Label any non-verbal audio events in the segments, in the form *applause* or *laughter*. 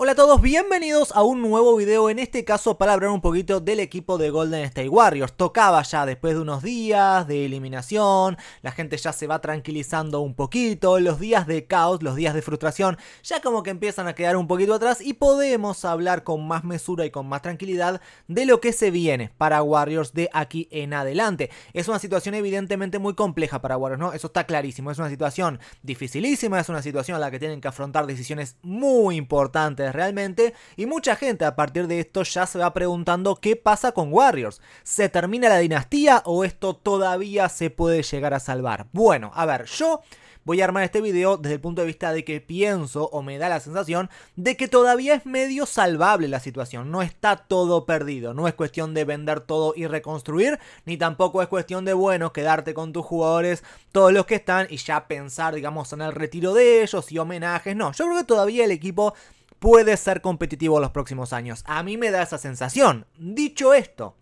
Hola a todos, bienvenidos a un nuevo video, en este caso para hablar un poquito del equipo de Golden State Warriors. Tocaba ya después de unos días de eliminación, la gente ya se va tranquilizando un poquito, los días de caos, los días de frustración ya como que empiezan a quedar un poquito atrás y podemos hablar con más mesura y con más tranquilidad de lo que se viene para Warriors de aquí en adelante. Es una situación evidentemente muy compleja para Warriors, ¿no? Eso está clarísimo, es una situación dificilísima, es una situación a la que tienen que afrontar decisiones muy importantes realmente. Y mucha gente a partir de esto ya se va preguntando qué pasa con Warriors. ¿Se termina la dinastía o esto todavía se puede llegar a salvar? Bueno, a ver, yo voy a armar este video desde el punto de vista de que pienso o me da la sensación de que todavía es medio salvable la situación, no está todo perdido, no es cuestión de vender todo y reconstruir, ni tampoco es cuestión de, bueno, quedarte con tus jugadores, todos los que están y ya pensar, digamos, en el retiro de ellos y homenajes, no, yo creo que todavía el equipo puede ser competitivo los próximos años. A mí me da esa sensación. Dicho esto,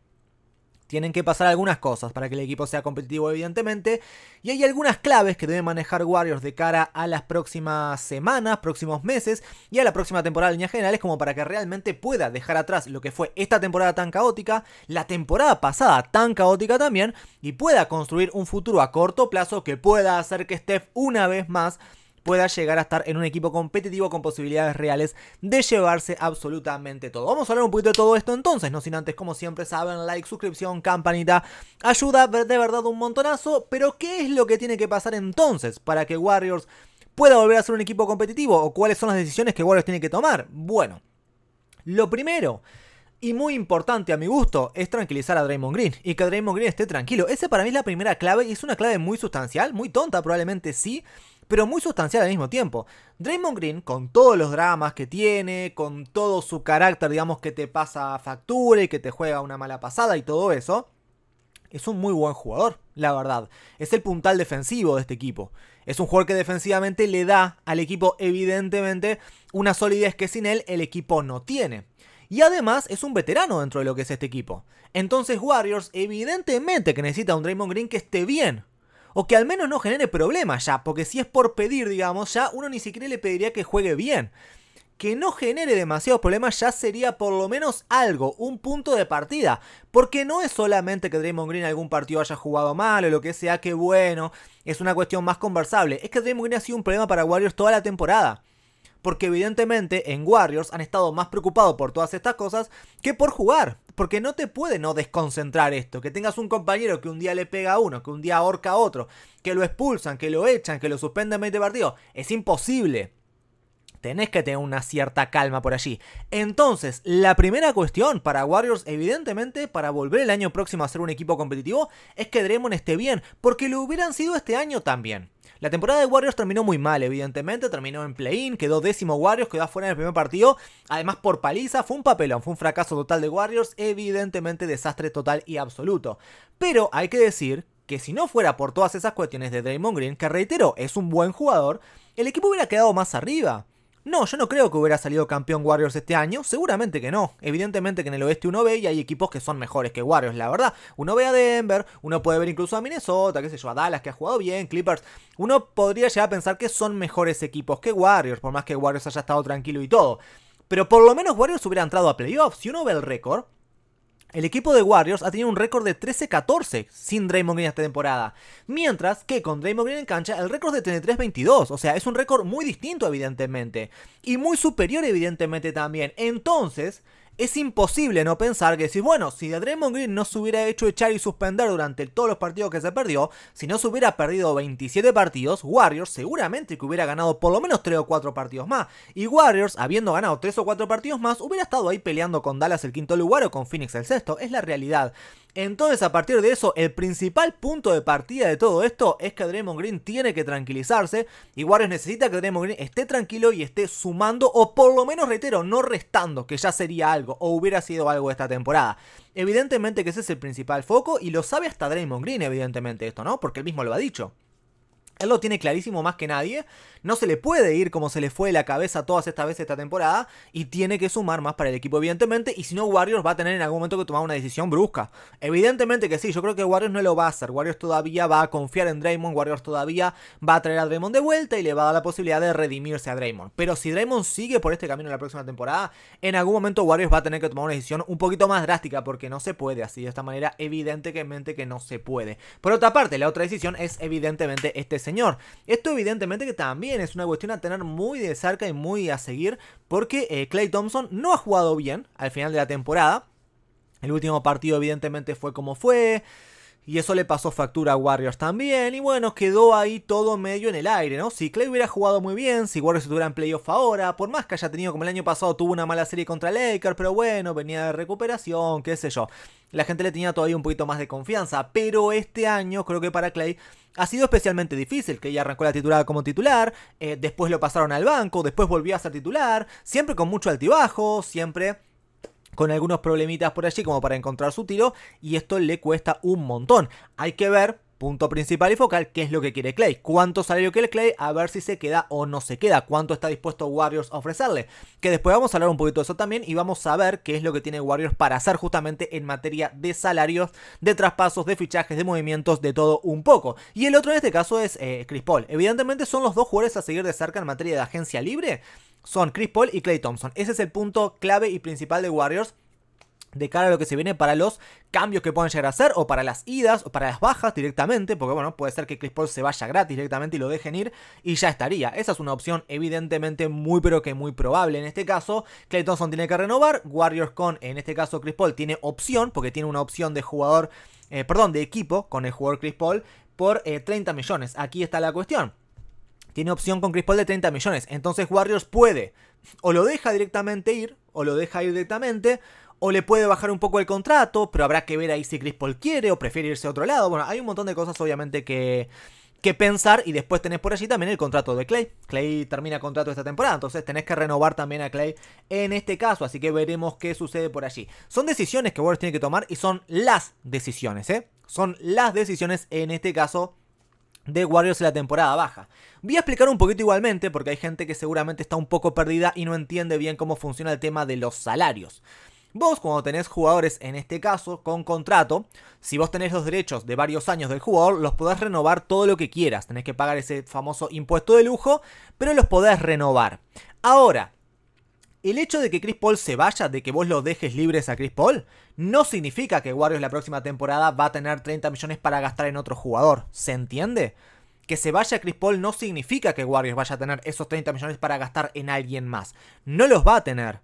tienen que pasar algunas cosas para que el equipo sea competitivo, evidentemente. Y hay algunas claves que debe manejar Warriors de cara a las próximas semanas, próximos meses y a la próxima temporada en líneas generales, como para que realmente pueda dejar atrás lo que fue esta temporada tan caótica, la temporada pasada tan caótica también, y pueda construir un futuro a corto plazo que pueda hacer que Steph una vez más pueda llegar a estar en un equipo competitivo con posibilidades reales de llevarse absolutamente todo. Vamos a hablar un poquito de todo esto entonces, no sin antes, como siempre saben, like, suscripción, campanita, ayuda de verdad un montonazo, pero ¿qué es lo que tiene que pasar entonces para que Warriors pueda volver a ser un equipo competitivo o cuáles son las decisiones que Warriors tiene que tomar? Bueno, lo primero y muy importante a mi gusto es tranquilizar a Draymond Green y que Draymond Green esté tranquilo. Esa para mí es la primera clave y es una clave muy sustancial, muy tonta probablemente sí, pero muy sustancial al mismo tiempo. Draymond Green, con todos los dramas que tiene, con todo su carácter, digamos, que te pasa factura y que te juega una mala pasada y todo eso, es un muy buen jugador, la verdad. Es el puntal defensivo de este equipo. Es un jugador que defensivamente le da al equipo, evidentemente, una solidez que sin él el equipo no tiene. Y además es un veterano dentro de lo que es este equipo. Entonces Warriors evidentemente que necesita un Draymond Green que esté bien o que al menos no genere problemas ya, porque si es por pedir, digamos, ya uno ni siquiera le pediría que juegue bien. Que no genere demasiados problemas ya sería por lo menos algo, un punto de partida. Porque no es solamente que Draymond Green algún partido haya jugado mal o lo que sea, que bueno, es una cuestión más conversable. Es que Draymond Green ha sido un problema para Warriors toda la temporada porque evidentemente en Warriors han estado más preocupados por todas estas cosas que por jugar. Porque no te puede no desconcentrar esto. Que tengas un compañero que un día le pega a uno, que un día ahorca a otro, que lo expulsan, que lo echan, que lo suspenden 20 partidos. Es imposible tenés que tener una cierta calma por allí. Entonces, la primera cuestión para Warriors, evidentemente, para volver el año próximo a ser un equipo competitivo, es que Draymond esté bien, porque lo hubieran sido este año también. La temporada de Warriors terminó muy mal, evidentemente, terminó en play-in, quedó décimo Warriors, quedó afuera en el primer partido, además por paliza, fue un papelón, fue un fracaso total de Warriors, evidentemente desastre total y absoluto. Pero hay que decir que si no fuera por todas esas cuestiones de Draymond Green, que reitero, es un buen jugador, el equipo hubiera quedado más arriba. No, yo no creo que hubiera salido campeón Warriors este año, seguramente que no. Evidentemente que en el oeste uno ve y hay equipos que son mejores que Warriors, la verdad. Uno ve a Denver, uno puede ver incluso a Minnesota, qué sé yo, a Dallas que ha jugado bien, Clippers. Uno podría llegar a pensar que son mejores equipos que Warriors, por más que Warriors haya estado tranquilo y todo. Pero por lo menos Warriors hubiera entrado a playoffs. Si uno ve el récord, el equipo de Warriors ha tenido un récord de 13-14 sin Draymond Green esta temporada, mientras que con Draymond Green en cancha el récord es de 33-22, o sea, es un récord muy distinto evidentemente y muy superior evidentemente también. Entonces, es imposible no pensar que decís, bueno, si Draymond Green no se hubiera hecho echar y suspender durante todos los partidos que se perdió, si no se hubiera perdido 27 partidos, Warriors seguramente que hubiera ganado por lo menos 3 o 4 partidos más. Y Warriors, habiendo ganado 3 o 4 partidos más, hubiera estado ahí peleando con Dallas el quinto lugar o con Phoenix el sexto. Es la realidad. Entonces a partir de eso, el principal punto de partida de todo esto es que Draymond Green tiene que tranquilizarse y Warriors necesita que Draymond Green esté tranquilo y esté sumando o por lo menos, reitero, no restando, que ya sería algo o hubiera sido algo esta temporada. Evidentemente que ese es el principal foco y lo sabe hasta Draymond Green, evidentemente esto, ¿no? Porque él mismo lo ha dicho. Él lo tiene clarísimo más que nadie. No se le puede ir como se le fue la cabeza todas estas veces esta temporada. Y tiene que sumar más para el equipo, evidentemente. Y si no, Warriors va a tener en algún momento que tomar una decisión brusca. Evidentemente que sí. Yo creo que Warriors no lo va a hacer. Warriors todavía va a confiar en Draymond. Warriors todavía va a traer a Draymond de vuelta y le va a dar la posibilidad de redimirse a Draymond. Pero si Draymond sigue por este camino en la próxima temporada, en algún momento Warriors va a tener que tomar una decisión un poquito más drástica. Porque no se puede así. De esta manera, evidentemente que no se puede. Por otra parte, la otra decisión es evidentemente este Señor. Esto evidentemente que también es una cuestión a tener muy de cerca y muy a seguir porque Clay eh, Thompson no ha jugado bien al final de la temporada. El último partido evidentemente fue como fue, y eso le pasó factura a Warriors también. Y bueno, quedó ahí todo medio en el aire, ¿no? Si Clay hubiera jugado muy bien, si Warriors estuviera en playoff ahora, por más que haya tenido como el año pasado, tuvo una mala serie contra Lakers, pero bueno, venía de recuperación, qué sé yo. La gente le tenía todavía un poquito más de confianza, pero este año creo que para Clay ha sido especialmente difícil, que ella arrancó la titulada como titular, eh, después lo pasaron al banco, después volvió a ser titular, siempre con mucho altibajo, siempre con algunos problemitas por allí como para encontrar su tiro y esto le cuesta un montón. Hay que ver punto principal y focal, qué es lo que quiere Clay, cuánto salario quiere Clay, a ver si se queda o no se queda, cuánto está dispuesto Warriors a ofrecerle. Que después vamos a hablar un poquito de eso también y vamos a ver qué es lo que tiene Warriors para hacer justamente en materia de salarios, de traspasos, de fichajes, de movimientos, de todo un poco. Y el otro en este caso es eh, Chris Paul. Evidentemente son los dos jugadores a seguir de cerca en materia de agencia libre, son Chris Paul y Clay Thompson. Ese es el punto clave y principal de Warriors de cara a lo que se viene para los cambios que pueden llegar a hacer, o para las idas, o para las bajas directamente, porque bueno, puede ser que Chris Paul se vaya gratis directamente y lo dejen ir, y ya estaría. Esa es una opción evidentemente muy pero que muy probable. En este caso, Clay Thompson tiene que renovar, Warriors con, en este caso Chris Paul, tiene opción, porque tiene una opción de jugador, eh, perdón, de equipo con el jugador Chris Paul, por 30 eh, millones. Aquí está la cuestión tiene opción con Chris de 30 millones. Entonces Warriors puede o lo deja directamente ir, o lo deja ir directamente, o le puede bajar un poco el contrato, pero habrá que ver ahí si Chris quiere o prefiere irse a otro lado. Bueno, hay un montón de cosas obviamente que, que pensar y después tenés por allí también el contrato de Clay. Clay termina contrato esta temporada, entonces tenés que renovar también a Clay en este caso, así que veremos qué sucede por allí. Son decisiones que Warriors tiene que tomar y son las decisiones, ¿eh? Son las decisiones en este caso de Warriors en la temporada baja. Voy a explicar un poquito igualmente porque hay gente que seguramente está un poco perdida y no entiende bien cómo funciona el tema de los salarios. Vos cuando tenés jugadores, en este caso, con contrato, si vos tenés los derechos de varios años del jugador, los podés renovar todo lo que quieras. Tenés que pagar ese famoso impuesto de lujo, pero los podés renovar. Ahora, el hecho de que Chris Paul se vaya, de que vos lo dejes libre a Chris Paul, no significa que Warriors la próxima temporada va a tener 30 millones para gastar en otro jugador. ¿Se entiende? Que se vaya Chris Paul no significa que Warriors vaya a tener esos 30 millones para gastar en alguien más. No los va a tener.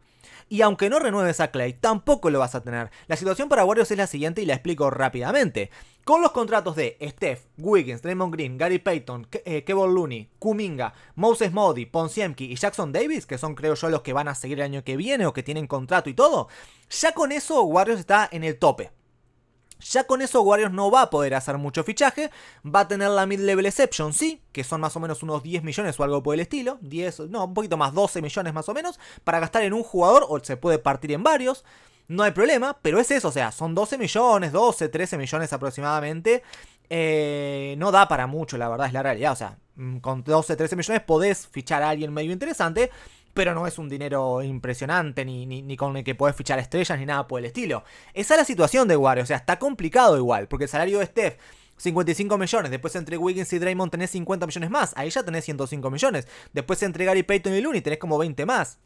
Y aunque no renueves a Clay, tampoco lo vas a tener. La situación para Warriors es la siguiente y la explico rápidamente. Con los contratos de Steph, Wiggins, Draymond Green, Gary Payton, eh, Kevin Looney, Kuminga, Moses Modi, Ponsiemki y Jackson Davis, que son creo yo los que van a seguir el año que viene o que tienen contrato y todo, ya con eso Warriors está en el tope. Ya con eso Warriors no va a poder hacer mucho fichaje, va a tener la mid-level exception, sí, que son más o menos unos 10 millones o algo por el estilo, 10, no, un poquito más, 12 millones más o menos, para gastar en un jugador o se puede partir en varios, no hay problema, pero es eso, o sea, son 12 millones, 12, 13 millones aproximadamente, eh, no da para mucho, la verdad es la realidad, o sea, mm, con 12, 13 millones podés fichar a alguien medio interesante, pero no es un dinero impresionante, ni, ni, con el que podés fichar estrellas, ni nada por el estilo. Esa es la situación de Warriors, o sea, está complicado igual, porque el salario de Steph, 55 millones, después entre Wiggins y Draymond tenés 50 millones más, ahí ya tenés 105 millones, después entre Gary Payton y Looney tenés como 20 más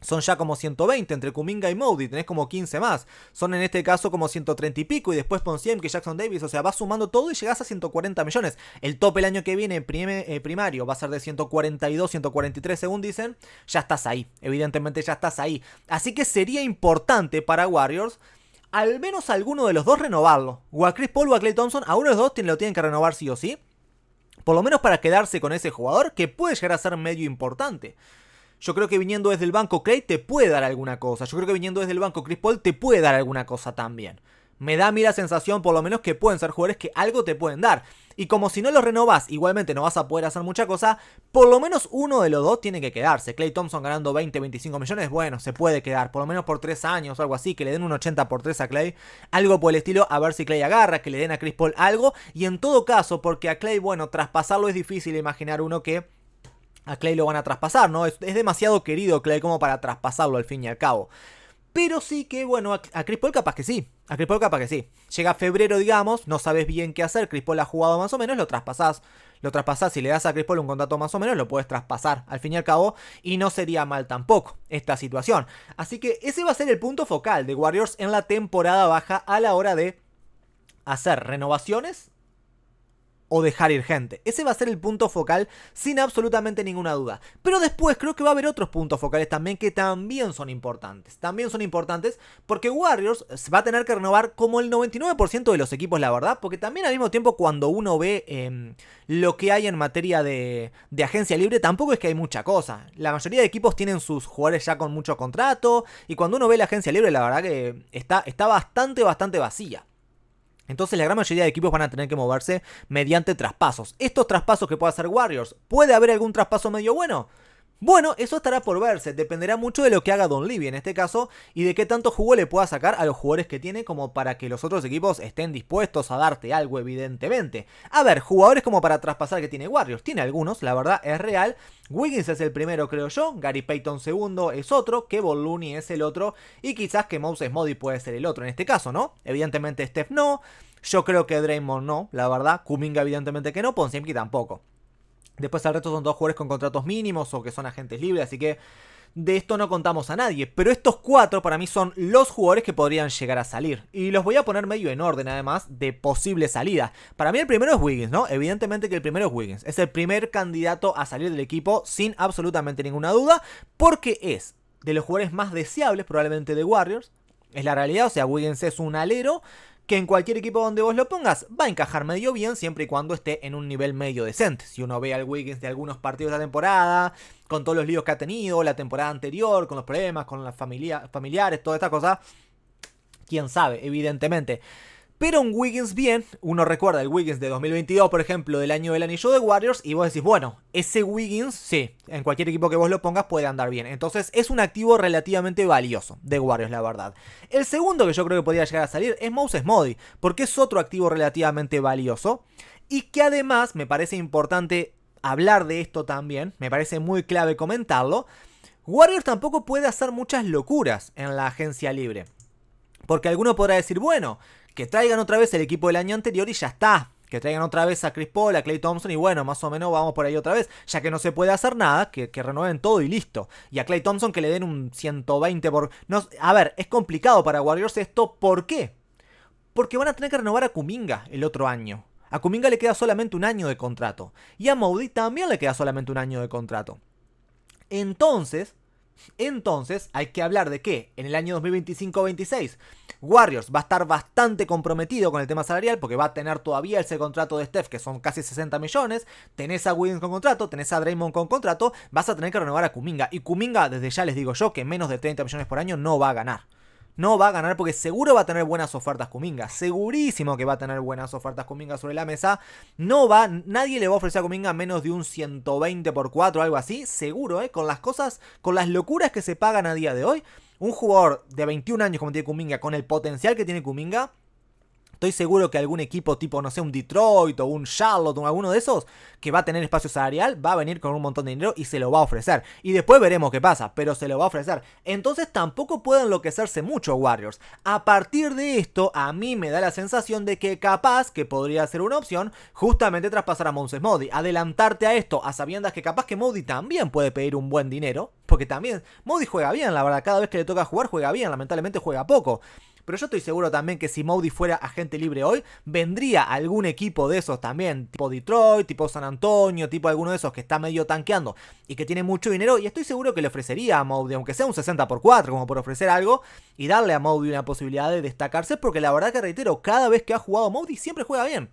son ya como 120 entre Kuminga y Moody, tenés como 15 más. Son en este caso como 130 y pico y después Ponciem que Jackson Davis, o sea, vas sumando todo y llegas a 140 millones. El tope el año que viene eh, primario va a ser de 142, 143 según dicen, ya estás ahí, evidentemente ya estás ahí. Así que sería importante para Warriors al menos alguno de los dos renovarlo. O a Chris Paul o a Clay Thompson, a uno de los dos lo tienen que renovar sí o sí. Por lo menos para quedarse con ese jugador que puede llegar a ser medio importante. Yo creo que viniendo desde el banco Clay te puede dar alguna cosa. Yo creo que viniendo desde el banco Chris Paul te puede dar alguna cosa también. Me da a mí la sensación, por lo menos, que pueden ser jugadores que algo te pueden dar. Y como si no los renovás, igualmente no vas a poder hacer mucha cosa, por lo menos uno de los dos tiene que quedarse. Clay Thompson ganando 20, 25 millones, bueno, se puede quedar, por lo menos por 3 años o algo así, que le den un 80 por 3 a Clay, algo por el estilo, a ver si Clay agarra, que le den a Chris Paul algo. Y en todo caso, porque a Clay, bueno, traspasarlo es difícil imaginar uno que a Clay lo van a traspasar, ¿no? Es, demasiado querido Clay como para traspasarlo al fin y al cabo. Pero sí que, bueno, a, a capaz que sí. A Chris capaz que sí. Llega febrero, digamos, no sabes bien qué hacer, Chris ha jugado más o menos, lo traspasás. Lo traspasás, si le das a Chris un contrato más o menos, lo puedes traspasar al fin y al cabo. Y no sería mal tampoco esta situación. Así que ese va a ser el punto focal de Warriors en la temporada baja a la hora de hacer renovaciones o dejar ir gente. Ese va a ser el punto focal sin absolutamente ninguna duda. Pero después creo que va a haber otros puntos focales también que también son importantes. También son importantes porque Warriors va a tener que renovar como el 99% de los equipos, la verdad. Porque también al mismo tiempo cuando uno ve em, lo que hay en materia de, agencia libre, tampoco es que hay mucha cosa. La mayoría de equipos tienen sus jugadores ya con mucho contrato. Y cuando uno ve la agencia libre, la verdad que está, está bastante, bastante vacía. Entonces la gran mayoría de equipos van a tener que moverse mediante traspasos. Estos traspasos que puede hacer Warriors, ¿puede haber algún traspaso medio bueno? Bueno, eso estará por verse, dependerá mucho de lo que haga Don Livy en este caso y de qué tanto jugo le pueda sacar a los jugadores que tiene como para que los otros equipos estén dispuestos a darte algo evidentemente. A ver, jugadores como para traspasar que tiene Warriors, tiene algunos, la verdad es real. Wiggins es el primero creo yo, Gary Payton segundo es otro, que Looney es el otro y quizás que Moses Modi puede ser el otro en este caso, ¿no? Evidentemente Steph no, yo creo que Draymond no, la verdad, Kuminga evidentemente que no, Ponsiemki tampoco. Después al resto son dos jugadores con contratos mínimos o que son agentes libres, así que de esto no contamos a nadie. Pero estos cuatro para mí son los jugadores que podrían llegar a salir. Y los voy a poner medio en orden además de posible salida. Para mí el primero es Wiggins, ¿no? Evidentemente que el primero es Wiggins. Es el primer candidato a salir del equipo sin absolutamente ninguna duda porque es de los jugadores más deseables probablemente de Warriors. Es la realidad, o sea, Wiggins es un alero que en cualquier equipo donde vos lo pongas va a encajar medio bien siempre y cuando esté en un nivel medio decente. Si uno ve al Wiggins de algunos partidos de la temporada, con todos los líos que ha tenido, la temporada anterior, con los problemas, con las familia, familiares, toda esta cosa, quién sabe, evidentemente. Pero un Wiggins bien, uno recuerda el Wiggins de 2022, por ejemplo, del año del anillo de Warriors, y vos decís, bueno, ese Wiggins, sí, en cualquier equipo que vos lo pongas puede andar bien. Entonces es un activo relativamente valioso de Warriors, la verdad. El segundo que yo creo que podría llegar a salir es Moses Modi, porque es otro activo relativamente valioso, y que además me parece importante hablar de esto también, me parece muy clave comentarlo. Warriors tampoco puede hacer muchas locuras en la agencia libre. Porque alguno podrá decir, bueno, que traigan otra vez el equipo del año anterior y ya está. Que traigan otra vez a Chris Paul, a Clay Thompson y bueno, más o menos vamos por ahí otra vez. Ya que no se puede hacer nada, que, renueven todo y listo. Y a Clay Thompson que le den un 120 por... No, a ver, es complicado para Warriors esto. ¿Por qué? Porque van a tener que renovar a Kuminga el otro año. A Kuminga le queda solamente un año de contrato. Y a Maudit también le queda solamente un año de contrato. Entonces, entonces, hay que hablar de que en el año 2025-26 Warriors va a estar bastante comprometido con el tema salarial porque va a tener todavía ese contrato de Steph que son casi 60 millones, tenés a Williams con contrato, tenés a Draymond con contrato, vas a tener que renovar a Kuminga y Kuminga desde ya les digo yo que menos de 30 millones por año no va a ganar no va a ganar porque seguro va a tener buenas ofertas Kuminga. Segurísimo que va a tener buenas ofertas Kuminga sobre la mesa. No va, nadie le va a ofrecer a Kuminga menos de un 120 por 4 algo así. Seguro, ¿eh? Con las cosas, con las locuras que se pagan a día de hoy. Un jugador de 21 años como tiene Kuminga, con el potencial que tiene Kuminga, Estoy seguro que algún equipo tipo, no sé, un Detroit o un Charlotte o alguno de esos que va a tener espacio salarial, va a venir con un montón de dinero y se lo va a ofrecer. Y después veremos qué pasa, pero se lo va a ofrecer. Entonces tampoco puede enloquecerse mucho Warriors. A partir de esto, a mí me da la sensación de que capaz que podría ser una opción justamente traspasar a Monses Modi. Adelantarte a esto a sabiendas que capaz que Modi también puede pedir un buen dinero. Porque también Modi juega bien, la verdad, cada vez que le toca jugar juega bien, lamentablemente juega poco. Pero yo estoy seguro también que si Moody fuera agente libre hoy, vendría algún equipo de esos también, tipo Detroit, tipo San Antonio, tipo alguno de esos que está medio tanqueando y que tiene mucho dinero. Y estoy seguro que le ofrecería a Moody, aunque sea un 60 por 4, como por ofrecer algo, y darle a Moody una posibilidad de destacarse, porque la verdad que reitero, cada vez que ha jugado Moody siempre juega bien.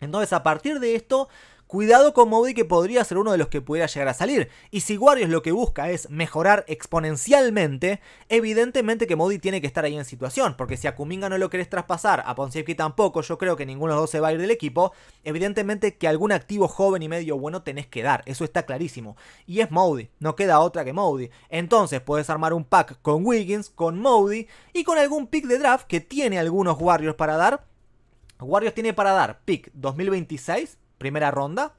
Entonces, a partir de esto, Cuidado con Modi que podría ser uno de los que pudiera llegar a salir. Y si Warriors lo que busca es mejorar exponencialmente, evidentemente que Modi tiene que estar ahí en situación. Porque si a Kuminga no lo querés traspasar, a Ponsievski tampoco, yo creo que ninguno de los dos se va a ir del equipo, evidentemente que algún activo joven y medio bueno tenés que dar. Eso está clarísimo. Y es Modi, no queda otra que Modi. Entonces puedes armar un pack con Wiggins, con Modi y con algún pick de draft que tiene algunos Warriors para dar. Warriors tiene para dar pick 2026, primera ronda,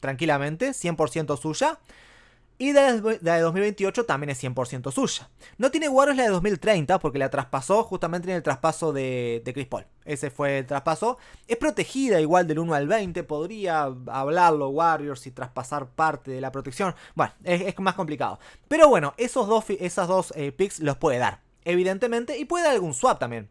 tranquilamente, 100% suya. Y la de 2028 también es 100% suya. No tiene Warriors la de 2030 porque la traspasó justamente en el traspaso de, Chris Paul. Ese fue el traspaso. Es protegida igual del 1 al 20. Podría hablarlo Warriors y traspasar parte de la protección. Bueno, es, más complicado. Pero bueno, esos dos, esas dos eh, picks los puede dar. Evidentemente. Y puede dar algún swap también.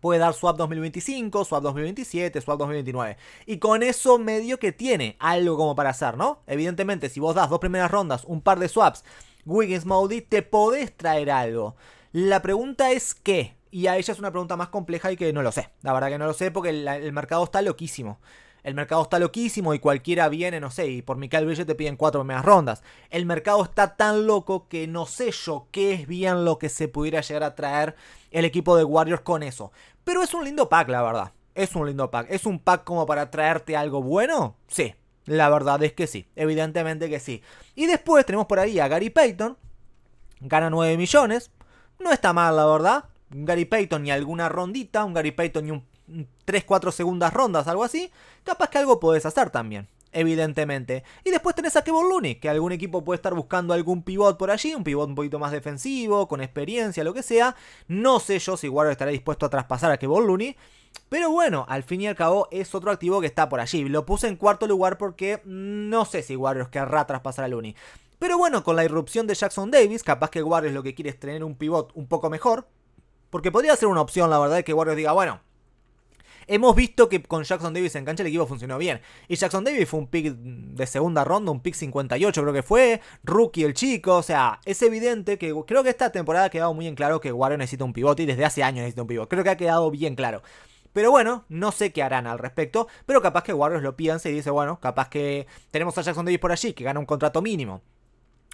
Puede dar swap 2025, swap 2027, swap 2029. Y con eso medio que tiene algo como para hacer, ¿no? Evidentemente, si vos das dos primeras rondas, un par de swaps, Wiggins Modi, te podés traer algo. La pregunta es qué. Y a ella es una pregunta más compleja y que no lo sé. La verdad que no lo sé porque el mercado está loquísimo. El mercado está loquísimo y cualquiera viene, no sé, y por Michael Bridges te piden cuatro primeras rondas. El mercado está tan loco que no sé yo qué es bien lo que se pudiera llegar a traer el equipo de Warriors con eso. Pero es un lindo pack, la verdad. Es un lindo pack. ¿Es un pack como para traerte algo bueno? Sí, la verdad es que sí. Evidentemente que sí. Y después tenemos por ahí a Gary Payton. Gana 9 millones. No está mal, la verdad. Un Gary Payton y alguna rondita. Un Gary Payton y un 3, 4 segundas rondas, algo así, capaz que algo podés hacer también. Evidentemente. Y después tenés a Kevon Looney, que algún equipo puede estar buscando algún pivot por allí, un pivot un poquito más defensivo, con experiencia, lo que sea. No sé yo si Warriors estará dispuesto a traspasar a Kevon Looney, pero bueno, al fin y al cabo es otro activo que está por allí. Lo puse en cuarto lugar porque no sé si Warriors querrá traspasar a Looney. Pero bueno, con la irrupción de Jackson Davis, capaz que Warriors lo que quiere es tener un pivot un poco mejor. Porque podría ser una opción, la verdad, que Warriors diga, bueno, hemos visto que con Jackson Davis en cancha el equipo funcionó bien. Y Jackson Davis fue un pick de segunda ronda, un pick 58 creo que fue, rookie el chico, o sea, es evidente que creo que esta temporada ha quedado muy en claro que Warriors necesita un pivote y desde hace años necesita un pivote. Creo que ha quedado bien claro. Pero bueno, no sé qué harán al respecto, pero capaz que Warriors lo piense y dice, bueno, capaz que tenemos a Jackson Davis por allí, que gana un contrato mínimo.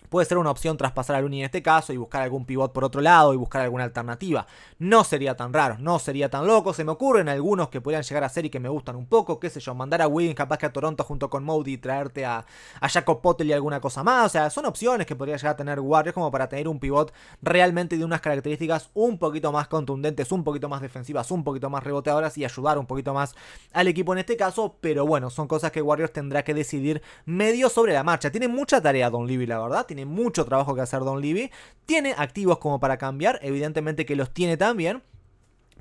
Puede ser una opción traspasar a Luni en este caso y buscar algún pivot por otro lado y buscar alguna alternativa. No sería tan raro, no sería tan loco. Se me ocurren algunos que podrían llegar a ser y que me gustan un poco. Qué sé yo, mandar a Williams capaz que a Toronto junto con Modi y traerte a, a Jacob y alguna cosa más. O sea, son opciones que podría llegar a tener Warriors como para tener un pivot realmente de unas características un poquito más contundentes, un poquito más defensivas, un poquito más reboteadoras y ayudar un poquito más al equipo en este caso. Pero bueno, son cosas que Warriors tendrá que decidir medio sobre la marcha. Tiene mucha tarea Don Libby la verdad tiene mucho trabajo que hacer Don Levy. Tiene activos como para cambiar, evidentemente que los tiene también,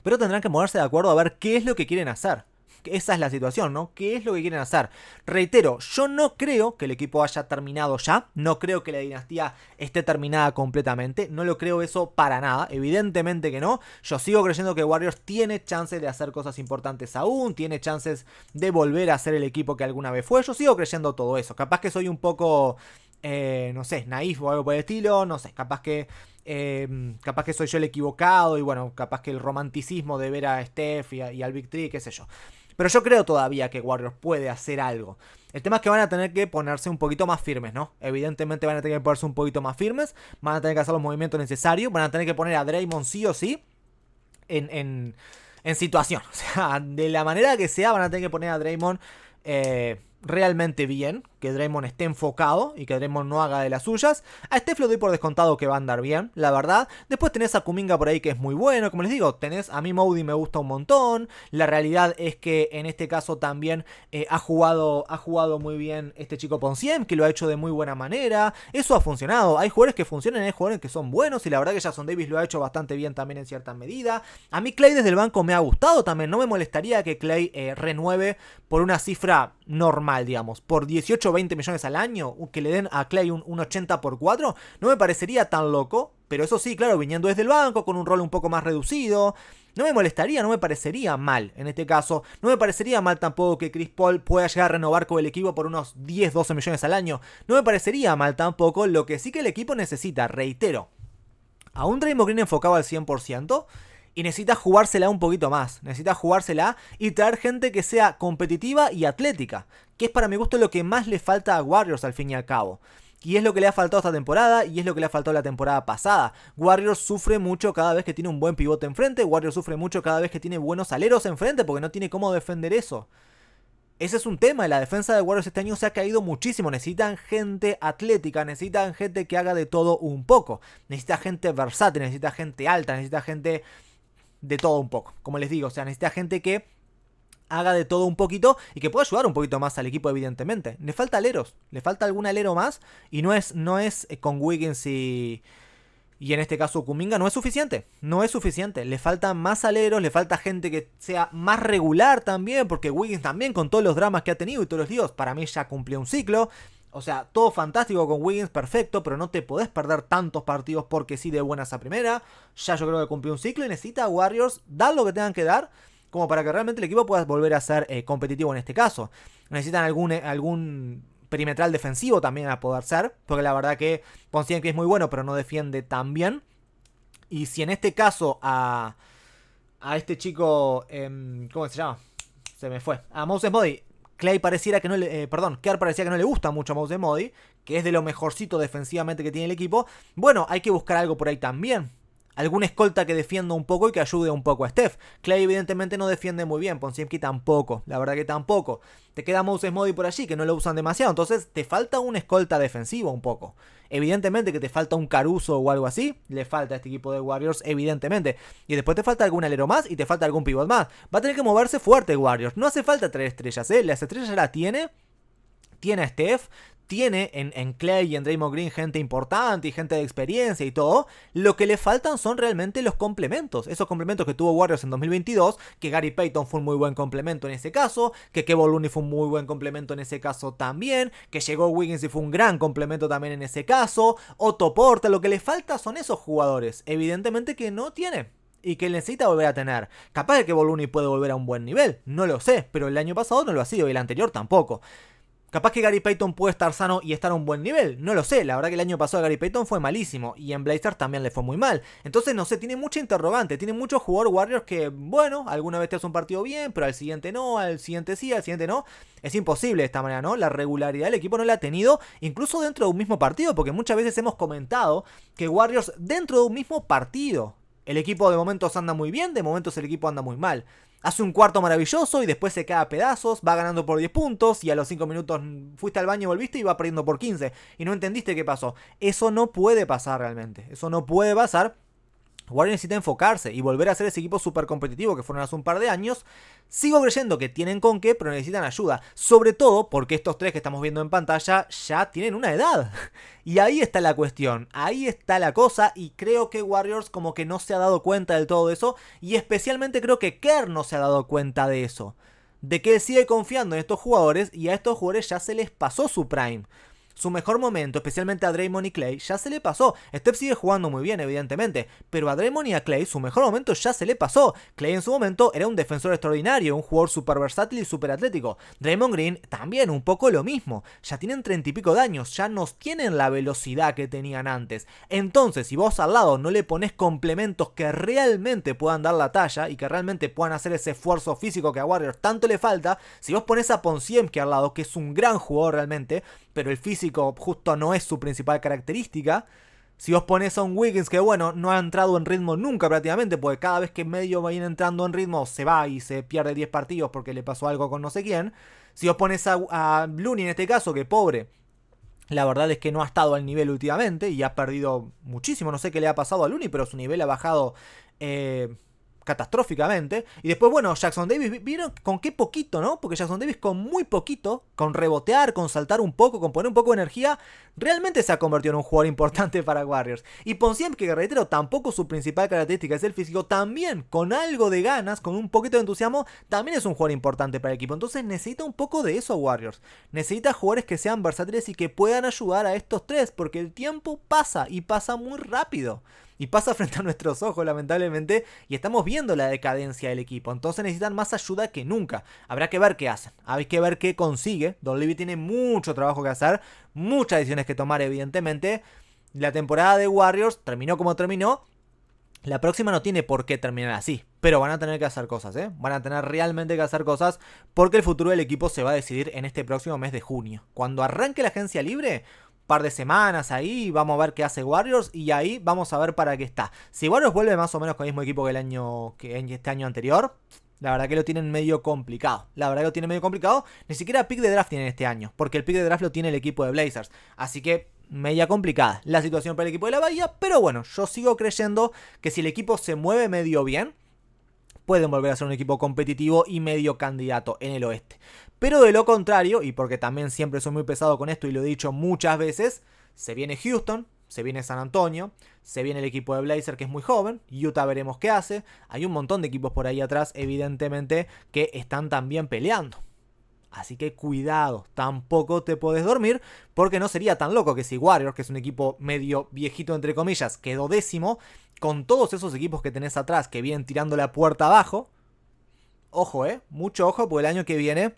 pero tendrán que moverse de acuerdo a ver qué es lo que quieren hacer. Esa es la situación, ¿no? ¿Qué es lo que quieren hacer? Reitero, yo no creo que el equipo haya terminado ya, no creo que la dinastía esté terminada completamente, no lo creo eso para nada, evidentemente que no. Yo sigo creyendo que Warriors tiene chances de hacer cosas importantes aún, tiene chances de volver a ser el equipo que alguna vez fue, yo sigo creyendo todo eso. Capaz que soy un poco eh, no sé, naif o algo por el estilo, no sé, capaz que... Eh, capaz que soy yo el equivocado y bueno, capaz que el romanticismo de ver a Steph y, al Big qué sé yo. Pero yo creo todavía que Warriors puede hacer algo. El tema es que van a tener que ponerse un poquito más firmes, ¿no? Evidentemente van a tener que ponerse un poquito más firmes, van a tener que hacer los movimientos necesarios, van a tener que poner a Draymond sí o sí en, en, en situación. *laughs* O sea, de la manera que sea, van a tener que poner a Draymond eh, realmente bien, que Draymond esté enfocado y que Draymond no haga de las suyas. A Steph lo doy por descontado que va a andar bien, la verdad. Después tenés a Kuminga por ahí que es muy bueno, como les digo, tenés a mí Modi me gusta un montón. La realidad es que en este caso también eh, ha, jugado, ha jugado muy bien este chico Ponciem, que lo ha hecho de muy buena manera. Eso ha funcionado. Hay jugadores que funcionan, hay jugadores que son buenos y la verdad que Jason Davis lo ha hecho bastante bien también en cierta medida. A mí Clay desde el banco me ha gustado también, no me molestaría que Clay eh, renueve por una cifra normal, digamos, por 18 o 20 millones al año, que le den a Clay un, 80 por 4, no me parecería tan loco, pero eso sí, claro, viniendo desde el banco, con un rol un poco más reducido, no me molestaría, no me parecería mal en este caso. No me parecería mal tampoco que Chris Paul pueda llegar a renovar con el equipo por unos 10, 12 millones al año. No me parecería mal tampoco. Lo que sí que el equipo necesita, reitero, a un Draymond Green enfocado al 100% y necesita jugársela un poquito más. Necesita jugársela y traer gente que sea competitiva y atlética, que es para mi gusto lo que más le falta a Warriors al fin y al cabo. Y es lo que le ha faltado esta temporada y es lo que le ha faltado la temporada pasada. Warriors sufre mucho cada vez que tiene un buen pivote enfrente, Warriors sufre mucho cada vez que tiene buenos aleros enfrente porque no tiene cómo defender eso. Ese es un tema, la defensa de Warriors este año se ha caído muchísimo, necesitan gente atlética, necesitan gente que haga de todo un poco, necesita gente versátil, necesita gente alta, necesita gente de todo un poco. Como les digo, o sea, necesita gente que haga de todo un poquito y que pueda ayudar un poquito más al equipo, evidentemente. Le falta aleros, le falta algún alero más y no es, no es eh, con Wiggins y, y en este caso Kuminga, no es suficiente, no es suficiente. Le faltan más aleros, le falta gente que sea más regular también, porque Wiggins también con todos los dramas que ha tenido y todos los líos, para mí ya cumplió un ciclo. O sea, todo fantástico con Wiggins, perfecto, pero no te podés perder tantos partidos porque sí de buenas a primera. Ya yo creo que cumplió un ciclo y necesita a Warriors dar lo que tengan que dar como para que realmente el equipo pueda volver a ser eh, competitivo en este caso. Necesitan algún, eh, algún perimetral defensivo también a poder ser, porque la verdad que consiguen que es muy bueno, pero no defiende tan bien. Y si en este caso a, a este chico, em, ¿cómo se llama? Se me fue. A Moses Body Clay pareciera que no le, eh, perdón, Kerr parecía que no le gusta mucho a Mouse Modi, que es de lo mejorcito defensivamente que tiene el equipo. Bueno, hay que buscar algo por ahí también algún escolta que defienda un poco y que ayude un poco a Steph. Clay evidentemente no defiende muy bien, Ponsiemski tampoco, la verdad que tampoco. Te queda Moses Modi por allí, que no lo usan demasiado, entonces te falta un escolta defensivo un poco. Evidentemente que te falta un Caruso o algo así, le falta a este equipo de Warriors, evidentemente. Y después te falta algún alero más y te falta algún pivot más. Va a tener que moverse fuerte Warriors, no hace falta tres estrellas, ¿eh? las estrellas ya las tiene tiene a Steph, tiene en, Clay y en Draymond Green gente importante y gente de experiencia y todo, lo que le faltan son realmente los complementos. Esos complementos que tuvo Warriors en 2022, que Gary Payton fue un muy buen complemento en ese caso, que Kevin Looney fue un muy buen complemento en ese caso también, que llegó Wiggins y fue un gran complemento también en ese caso, Otto Porta, lo que le falta son esos jugadores, evidentemente que no tiene y que necesita volver a tener. Capaz de que Looney puede volver a un buen nivel, no lo sé, pero el año pasado no lo ha sido y el anterior tampoco. Capaz que Gary Payton puede estar sano y estar a un buen nivel, no lo sé, la verdad que el año pasado Gary Payton fue malísimo y en Blazers también le fue muy mal. Entonces, no sé, tiene mucha interrogante, tiene muchos jugadores Warriors que, bueno, alguna vez te hace un partido bien, pero al siguiente no, al siguiente sí, al siguiente no. Es imposible de esta manera, ¿no? La regularidad del equipo no la ha tenido, incluso dentro de un mismo partido, porque muchas veces hemos comentado que Warriors dentro de un mismo partido, el equipo de momentos anda muy bien, de momentos el equipo anda muy mal hace un cuarto maravilloso y después se cae a pedazos, va ganando por 10 puntos y a los 5 minutos fuiste al baño y volviste y va perdiendo por 15 y no entendiste qué pasó. Eso no puede pasar realmente, eso no puede pasar Warriors necesita enfocarse y volver a ser ese equipo súper competitivo que fueron hace un par de años. Sigo creyendo que tienen con qué, pero necesitan ayuda. Sobre todo porque estos tres que estamos viendo en pantalla ya tienen una edad. *laughs* Y ahí está la cuestión, ahí está la cosa y creo que Warriors como que no se ha dado cuenta del todo de eso. Y especialmente creo que Kerr no se ha dado cuenta de eso. De que él sigue confiando en estos jugadores y a estos jugadores ya se les pasó su prime. Su mejor momento, especialmente a Draymond y Clay, ya se le pasó. Steph sigue jugando muy bien, evidentemente, pero a Draymond y a Clay su mejor momento ya se le pasó. Clay en su momento era un defensor extraordinario, un jugador súper versátil y súper atlético. Draymond Green también un poco lo mismo. Ya tienen treinta y pico de ya no tienen la velocidad que tenían antes. Entonces, si vos al lado no le pones complementos que realmente puedan dar la talla y que realmente puedan hacer ese esfuerzo físico que a Warriors tanto le falta, si vos pones a que al lado, que es un gran jugador realmente, pero el físico justo no es su principal característica. Si vos pones a un Wiggins que, bueno, no ha entrado en ritmo nunca prácticamente, porque cada vez que medio va ir entrando en ritmo se va y se pierde 10 partidos porque le pasó algo con no sé quién. Si os pones a, a en este caso, que pobre, la verdad es que no ha estado al nivel últimamente y ha perdido muchísimo. No sé qué le ha pasado a Looney, pero su nivel ha bajado eh, catastróficamente. Y después, bueno, Jackson Davis, ¿vieron con qué poquito, no? Porque Jackson Davis con muy poquito, con rebotear, con saltar un poco, con poner un poco de energía, realmente se ha convertido en un jugador importante para Warriors. Y Ponciam, que reitero, tampoco su principal característica es el físico, también con algo de ganas, con un poquito de entusiasmo, también es un jugador importante para el equipo. Entonces necesita un poco de eso Warriors. Necesita jugadores que sean versátiles y que puedan ayudar a estos tres, porque el tiempo pasa y pasa muy rápido y pasa *laughs* frente a nuestros ojos lamentablemente y estamos viendo la decadencia del equipo. Entonces necesitan más ayuda que nunca. Habrá que ver qué hacen, habrá que ver qué consigue. Don Levy tiene mucho trabajo que hacer, muchas decisiones que tomar evidentemente. La temporada de Warriors terminó como terminó. La próxima no tiene por qué terminar así, pero van a tener que hacer cosas, ¿eh? Van a tener realmente que hacer cosas porque el futuro del equipo se va a decidir en este próximo mes de junio. Cuando arranque la agencia libre, par de semanas ahí, vamos a ver qué hace Warriors y ahí vamos a ver para qué está. Si Warriors vuelve más o menos con el mismo equipo que el año que en este año anterior, la verdad que lo tienen medio complicado. La verdad que lo tienen medio complicado. Ni siquiera pick de draft tienen este año, porque el pick de draft lo tiene el equipo de Blazers. Así que media complicada la situación para el equipo de la Bahía, pero bueno, yo sigo creyendo que si el equipo se mueve medio bien, pueden volver a ser un equipo competitivo y medio candidato en el oeste. Pero de lo contrario, y porque también siempre soy muy pesado con esto y lo he dicho muchas veces, se viene Houston, se viene San Antonio, se viene el equipo de Blazer que es muy joven, Utah veremos qué hace, hay un montón de equipos por ahí atrás evidentemente que están también peleando. Así que cuidado, tampoco te podés dormir, porque no sería tan loco que si Warriors, que es un equipo medio viejito entre comillas, quedó décimo, con todos esos equipos que tenés atrás que vienen tirando la puerta abajo, ojo, eh, mucho ojo, porque el año que viene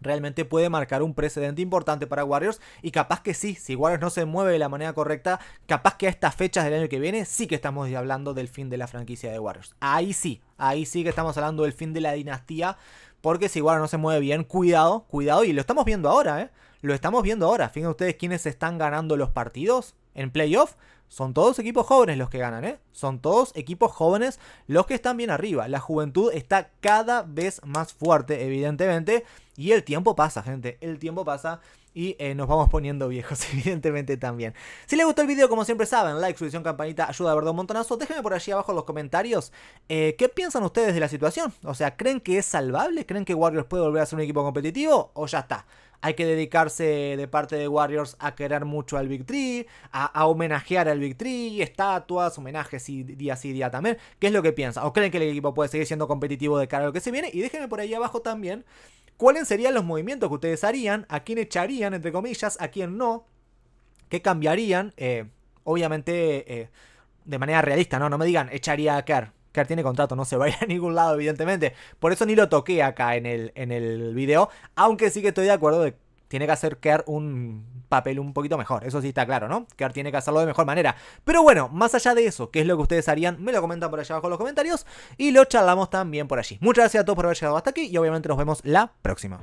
realmente puede marcar un precedente importante para Warriors y capaz que sí, si Warriors no se mueve de la manera correcta, capaz que a estas fechas del año que viene sí que estamos hablando del fin de la franquicia de Warriors. Ahí sí, ahí sí que estamos hablando del fin de la dinastía porque si igual no se mueve bien, cuidado, cuidado. Y lo estamos viendo ahora, ¿eh? Lo estamos viendo ahora. Fíjense ustedes quiénes están ganando los partidos en playoff, son todos equipos jóvenes los que ganan, ¿eh? Son todos equipos jóvenes los que están bien arriba. La juventud está cada vez más fuerte, evidentemente. Y el tiempo pasa, gente. El tiempo pasa y eh, nos vamos poniendo viejos, *laughs* evidentemente también. Si les gustó el video, como siempre saben, like, suscripción, campanita, ayuda a verdad un montonazo. Déjenme por allí abajo en los comentarios eh, qué piensan ustedes de la situación. O sea, ¿creen que es salvable? ¿Creen que Warriors puede volver a ser un equipo competitivo? ¿O ya está? hay que dedicarse de parte de Warriors a querer mucho al Big Tree, a, homenajear al Big Tree, estatuas, homenajes y día sí, día también. ¿Qué es lo que piensan? ¿O creen que el equipo puede seguir siendo competitivo de cara a lo que se viene? Y déjenme por ahí abajo también cuáles serían los movimientos que ustedes harían, a quién echarían, entre comillas, a quién no, qué cambiarían. Eh, obviamente, eh, de manera realista, ¿no? No me digan, echaría a Kerr tiene contrato, no se va a *laughs* ningún lado, evidentemente. Por eso ni lo toqué acá en el, en el video. Aunque sí que estoy de acuerdo de tiene que hacer Kerr un papel un poquito mejor. Eso sí está claro, ¿no? Kerr tiene que hacerlo de mejor manera. Pero bueno, más allá de eso, ¿qué es lo que ustedes harían? Me lo comentan por allá abajo en los comentarios y lo charlamos también por allí. Muchas gracias a todos por haber llegado hasta aquí y obviamente nos vemos la próxima.